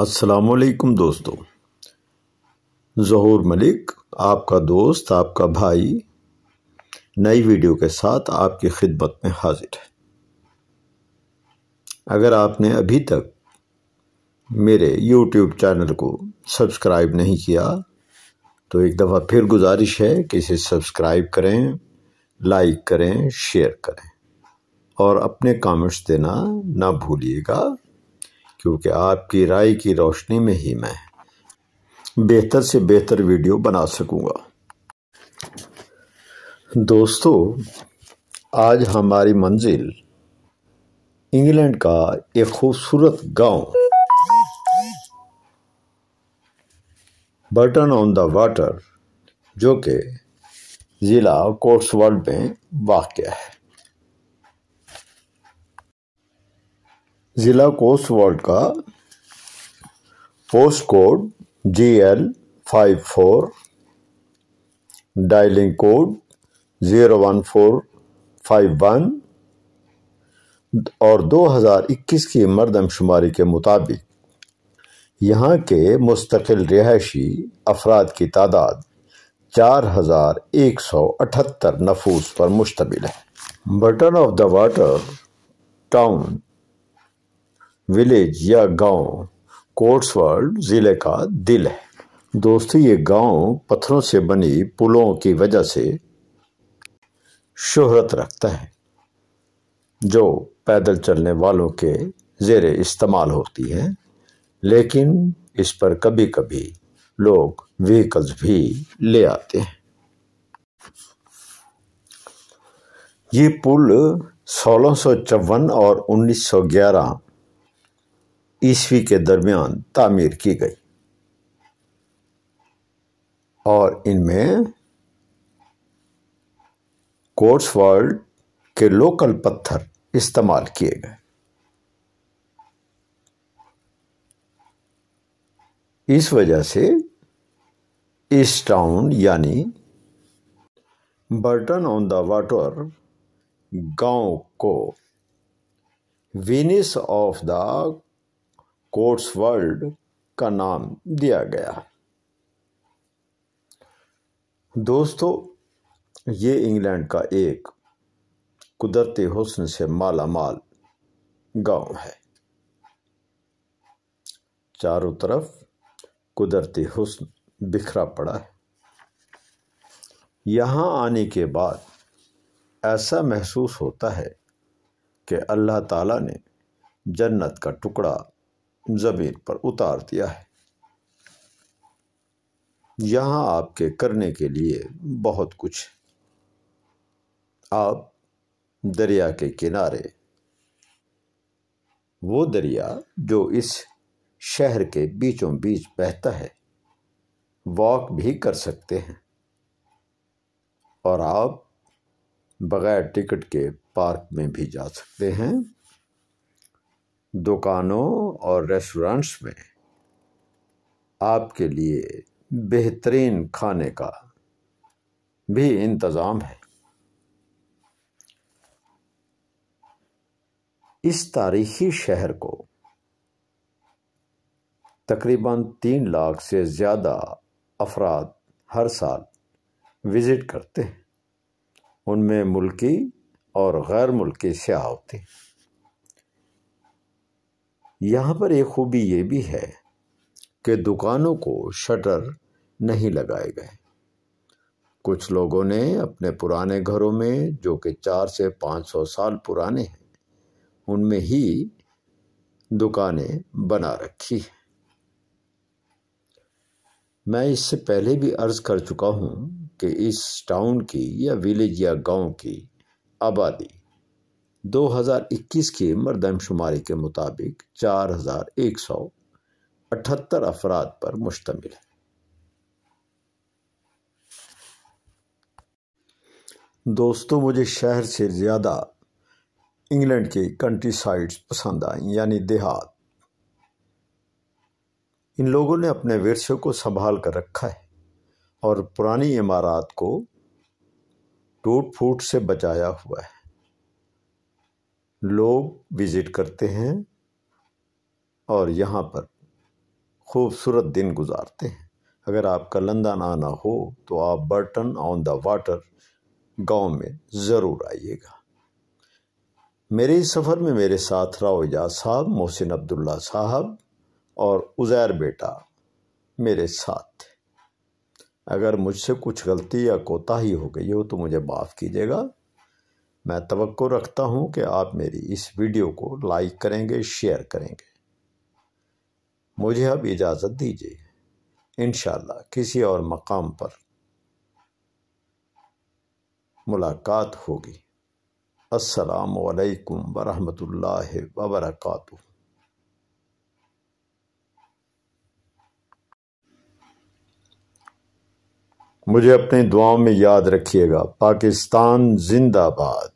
असलकुम दोस्तों जहूर मलिक आपका दोस्त आपका भाई नई वीडियो के साथ आपकी खिदमत में हाजिर है अगर आपने अभी तक मेरे यूट्यूब चैनल को सब्सक्राइब नहीं किया तो एक दफ़ा फिर गुजारिश है कि इसे सब्सक्राइब करें लाइक करें शेयर करें और अपने कमेंट्स देना ना भूलिएगा क्योंकि आपकी राय की रोशनी में ही मैं बेहतर से बेहतर वीडियो बना सकूंगा दोस्तों आज हमारी मंजिल इंग्लैंड का एक खूबसूरत गांव बर्टन ऑन द वाटर जो कि ज़िला कोट्सवर्ड में वाक़ है ज़िला कोस्ट वार्ड का post code G L five four dialling code zero one four five one और 2021 की मरदमशुमारी के मुताबिक यहाँ के मुस्तकिल रिहायशी अफराद की तादाद चार हज़ार एक सौ अठहत्तर नफूस पर मुश्तमिल है Bourton of the Water town village या गांव कोट्सवर्ड ज़िले का दिल है दोस्तों ये गांव पत्थरों से बनी पुलों की वजह से शोहरत रखता है जो पैदल चलने वालों के ज़ेर इस्तेमाल होती है लेकिन इस पर कभी कभी लोग व्हीकल्स भी ले आते हैं ये पुल सोलह और 1911 ईस्वी के दरमियान तामीर की गई और इनमें कोर्स वर्ल्ड के लोकल पत्थर इस्तेमाल किए गए इस वजह से इस टाउन यानी बर्टन ऑन द वाटर गांव को Venice of the Cotswold का नाम दिया गया है दोस्तों ये इंग्लैंड का एक कुदरती हुसन से माला माल गांव है चारों तरफ कुदरती हुसन बिखरा पड़ा है यहाँ आने के बाद ऐसा महसूस होता है कि अल्लाह ताला ने जन्नत का टुकड़ा ज़मीन पर उतार दिया है यहाँ आपके करने के लिए बहुत कुछ आप दरिया के किनारे वो दरिया जो इस शहर के बीचों बीच बहता है वॉक भी कर सकते हैं और आप बग़ैर टिकट के पार्क में भी जा सकते हैं दुकानों और रेस्टोरेंट्स में आपके लिए बेहतरीन खाने का भी इंतज़ाम है इस तारीखी शहर को तकरीबन तीन लाख से ज़्यादा अफराद हर साल विज़िट करते हैं उनमें मुल्की और गैर मुल्की स्याह होते हैं यहाँ पर एक खूबी ये भी है कि दुकानों को शटर नहीं लगाए गए कुछ लोगों ने अपने पुराने घरों में जो कि चार से पाँच सौ साल पुराने हैं उनमें ही दुकानें बना रखी हैं मैं इससे पहले भी अर्ज़ कर चुका हूँ कि इस टाउन की या विलेज या गांव की आबादी 2021 के मरदमशुमारी के मुताबिक चार हज़ार एक सौ अठहत्तर अफराद पर मुश्तमिल है दोस्तों मुझे शहर से ज़्यादा इंग्लैंड के कंट्री साइड्स पसंद आए यानी देहात इन लोगों ने अपने विरसे को संभाल कर रखा है और पुरानी इमारत को टूट फूट से बचाया हुआ है लोग विज़िट करते हैं और यहाँ पर खूबसूरत दिन गुजारते हैं अगर आपका लंदन आना हो तो आप बर्टन ऑन द वाटर गांव में ज़रूर आइएगा मेरे इस सफ़र में मेरे साथ राव एजाज साहब मोहसिन अब्दुल्ला साहब और उज़ैर बेटा मेरे साथ थे अगर मुझसे कुछ गलती या कोताही हो गई हो तो मुझे माफ़ कीजिएगा मैं तो रखता हूँ कि आप मेरी इस वीडियो को लाइक करेंगे शेयर करेंगे मुझे अब इजाज़त दीजिए इन किसी और मकाम पर मुलाकात होगी असलकम वालेकुम ला वरकू मुझे अपनी दुआओं में याद रखिएगा पाकिस्तान जिंदाबाद